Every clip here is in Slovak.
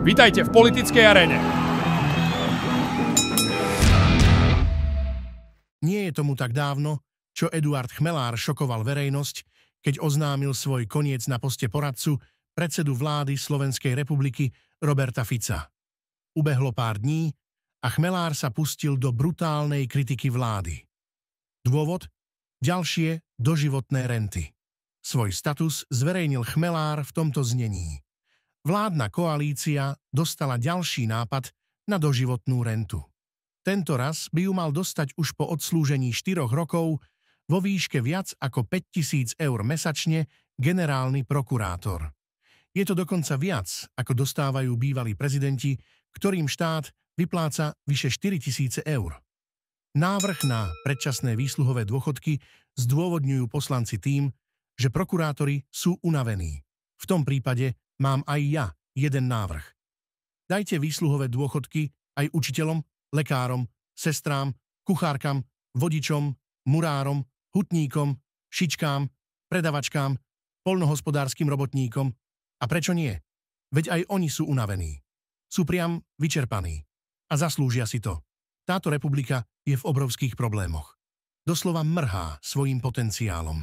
Vítajte v politickej arene. Nie je tomu tak dávno, čo Eduard Chmelár šokoval verejnosť, keď oznámil svoj koniec na poste poradcu predsedu vlády Slovenskej republiky Roberta Fica. Ubehlo pár dní a Chmelár sa pustil do brutálnej kritiky vlády. Dôvod? Ďalšie doživotné renty. Svoj status zverejnil Chmelár v tomto znení vládna koalícia dostala ďalší nápad na doživotnú rentu. Tento raz by ju mal dostať už po odslúžení 4 rokov vo výške viac ako 5000 eur mesačne generálny prokurátor. Je to dokonca viac, ako dostávajú bývalí prezidenti, ktorým štát vypláca vyše 4000 eur. Návrh na predčasné výsluhové dôchodky zdôvodňujú poslanci tým, že prokurátori sú unavení. V tom prípade mám aj ja jeden návrh. Dajte výsluhové dôchodky aj učiteľom, lekárom, sestrám, kuchárkam, vodičom, murárom, hutníkom, šičkám, predavačkám, polnohospodárským robotníkom. A prečo nie? Veď aj oni sú unavení. Sú priam vyčerpaní. A zaslúžia si to. Táto republika je v obrovských problémoch. Doslova mrhá svojim potenciálom.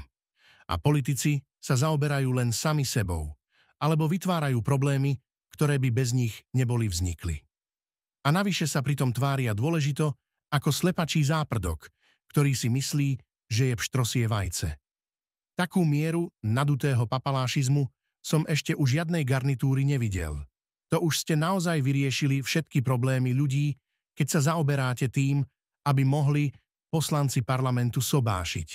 A politici sa zaoberajú len sami sebou alebo vytvárajú problémy, ktoré by bez nich neboli vznikli. A navyše sa pritom tvária dôležito ako slepačí záprdok, ktorý si myslí, že je pštrosie vajce. Takú mieru nadutého papalášizmu som ešte u žiadnej garnitúry nevidel. To už ste naozaj vyriešili všetky problémy ľudí, keď sa zaoberáte tým, aby mohli poslanci parlamentu sobášiť,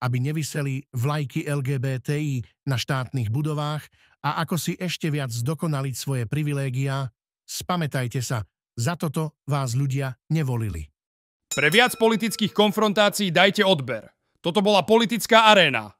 aby nevyseli vlajky LGBTI na štátnych budovách a ako si ešte viac zdokonaliť svoje privilégia, spamätajte sa, za toto vás ľudia nevolili. Pre viac politických konfrontácií dajte odber. Toto bola politická aréna.